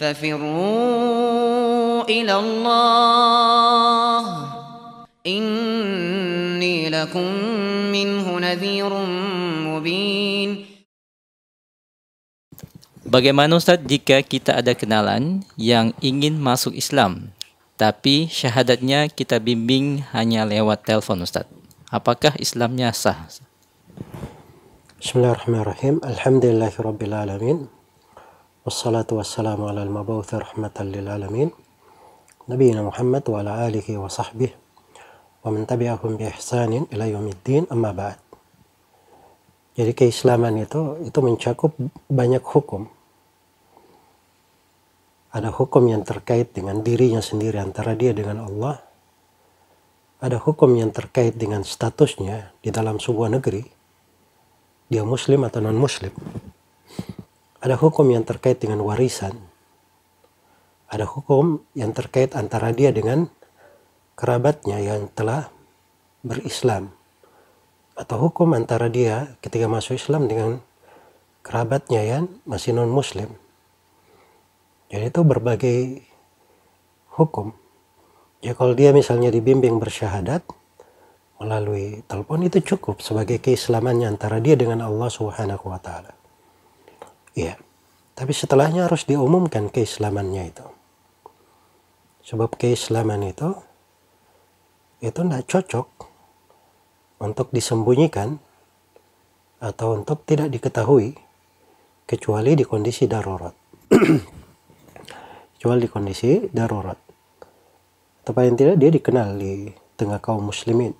ففروا إلى الله إني لكم منه نذير مبين Bagaimana Ustaz jika kita ada kenalan yang ingin masuk Islam tapi syahadatnya kita bimbing hanya lewat telepon Ustaz? Apakah Islamnya sah? Bismillahirrahmanirrahim. Alhamdulillahirabbil alamin wassalatu wassalamu ala al-mabawthi rahmatan lil alamin nabiyina Muhammad wa ala alihi wa sahbihi wa man tabi'ahum bi ihsanin ila yaumiddin amma ba'd jadi keislaman itu itu mencakup banyak hukum ada hukum yang terkait dengan dirinya sendiri antara dia dengan Allah ada hukum yang terkait dengan statusnya di dalam sebuah negeri dia muslim atau non muslim ada hukum yang terkait dengan warisan. Ada hukum yang terkait antara dia dengan kerabatnya yang telah berislam. Atau hukum antara dia ketika masuk Islam dengan kerabatnya yang masih non-muslim. Jadi itu berbagai hukum. Ya kalau dia misalnya dibimbing bersyahadat, melalui telepon itu cukup sebagai keislamannya antara dia dengan Allah Subhanahu wa taala. Ya. Tapi setelahnya harus diumumkan keislamannya itu. Sebab keislaman itu itu tidak cocok untuk disembunyikan atau untuk tidak diketahui kecuali di kondisi darurat. kecuali di kondisi darurat. Tapi paling tidak dia dikenal di tengah kaum muslimin.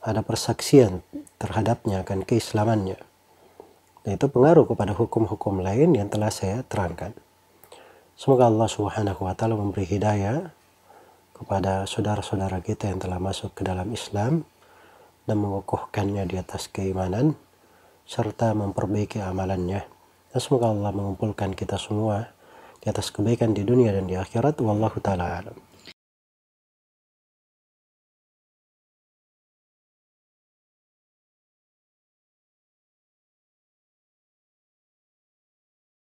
Ada persaksian terhadapnya akan keislamannya. Nah, itu pengaruh kepada hukum-hukum lain yang telah saya terangkan. Semoga Allah Subhanahu wa taala memberi hidayah kepada saudara-saudara kita yang telah masuk ke dalam Islam dan mengukuhkannya di atas keimanan serta memperbaiki amalannya. Dan semoga Allah mengumpulkan kita semua di atas kebaikan di dunia dan di akhirat. Wallahu taala alam.